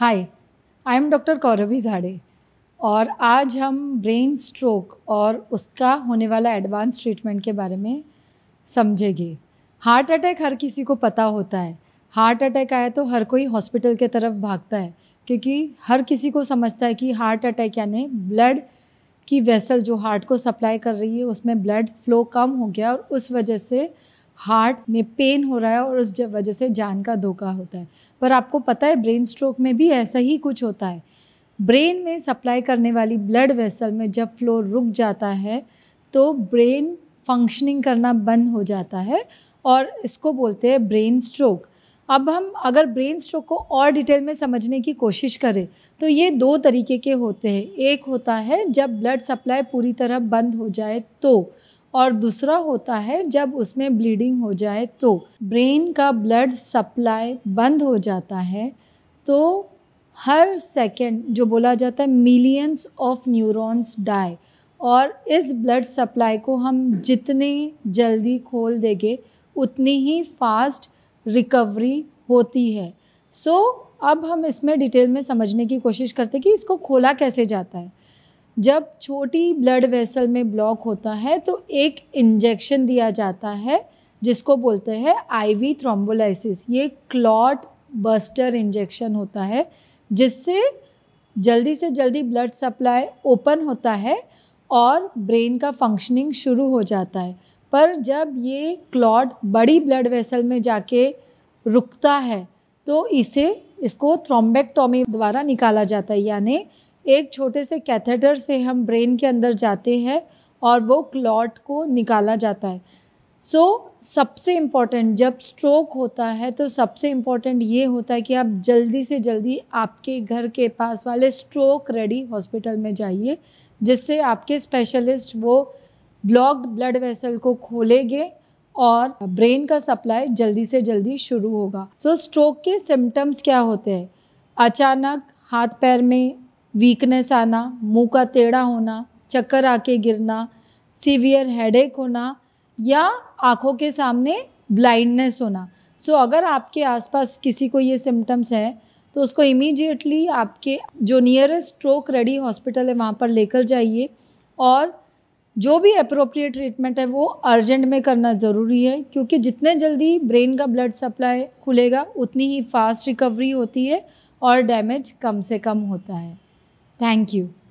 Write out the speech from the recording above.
Hi I am doctor कौरवी झाड़े और आज हम ब्रेन स्ट्रोक और उसका होने वाला एडवांस ट्रीटमेंट के बारे में समझेंगे हार्ट अटैक हर किसी को पता होता है हार्ट अटैक आया तो हर कोई हॉस्पिटल के तरफ भागता है क्योंकि हर किसी को समझता है कि हार्ट अटैक यानी ब्लड की वेसल जो हार्ट को सप्लाई कर रही है उसमें ब्लड फ्लो कम हो गया और उस वजह से हार्ट में पेन हो रहा है और उस वजह से जान का धोखा होता है पर आपको पता है ब्रेन स्ट्रोक में भी ऐसा ही कुछ होता है ब्रेन में सप्लाई करने वाली ब्लड वेसल में जब फ्लो रुक जाता है तो ब्रेन फंक्शनिंग करना बंद हो जाता है और इसको बोलते हैं ब्रेन स्ट्रोक अब हम अगर ब्रेन स्ट्रोक को और डिटेल में समझने की कोशिश करें तो ये दो तरीके के होते हैं एक होता है जब ब्लड सप्लाई पूरी तरह बंद हो जाए तो और दूसरा होता है जब उसमें ब्लीडिंग हो जाए तो ब्रेन का ब्लड सप्लाई बंद हो जाता है तो हर सेकेंड जो बोला जाता है मिलियंस ऑफ न्यूरॉन्स डाई और इस ब्लड सप्लाई को हम जितने जल्दी खोल देंगे उतनी ही फास्ट रिकवरी होती है सो so, अब हम इसमें डिटेल में समझने की कोशिश करते हैं कि इसको खोला कैसे जाता है जब छोटी ब्लड वेसल में ब्लॉक होता है तो एक इंजेक्शन दिया जाता है जिसको बोलते हैं आईवी थ्रोम्बोलाइसिस ये क्लॉट बस्टर इंजेक्शन होता है जिससे जल्दी से जल्दी ब्लड सप्लाई ओपन होता है और ब्रेन का फंक्शनिंग शुरू हो जाता है पर जब ये क्लॉट बड़ी ब्लड वेसल में जाके रुकता है तो इसे इसको थ्रोम्बेक्टोमी द्वारा निकाला जाता है यानी एक छोटे से कैथेटर से हम ब्रेन के अंदर जाते हैं और वो क्लॉट को निकाला जाता है सो so, सबसे इम्पॉर्टेंट जब स्ट्रोक होता है तो सबसे इम्पॉर्टेंट ये होता है कि आप जल्दी से जल्दी आपके घर के पास वाले स्ट्रोक रेडी हॉस्पिटल में जाइए जिससे आपके स्पेशलिस्ट वो ब्लॉक्ड ब्लड वेसल को खोलेंगे और ब्रेन का सप्लाई जल्दी से जल्दी शुरू होगा सो so, स्ट्रोक के सिम्टम्स क्या होते हैं अचानक हाथ पैर में वीकनेस आना मुंह का टेढ़ा होना चक्कर आके गिरना सीवियर हेडेक होना या आँखों के सामने ब्लाइंडनेस होना सो so, अगर आपके आसपास किसी को ये सिम्टम्स है तो उसको इमीजिएटली आपके जो नियरेस्ट स्ट्रोक रेडी हॉस्पिटल है वहाँ पर लेकर जाइए और जो भी अप्रोप्रिएट ट्रीटमेंट है वो अर्जेंट में करना ज़रूरी है क्योंकि जितने जल्दी ब्रेन का ब्लड सप्लाई खुलेगा उतनी ही फास्ट रिकवरी होती है और डैमेज कम से कम होता है Thank you.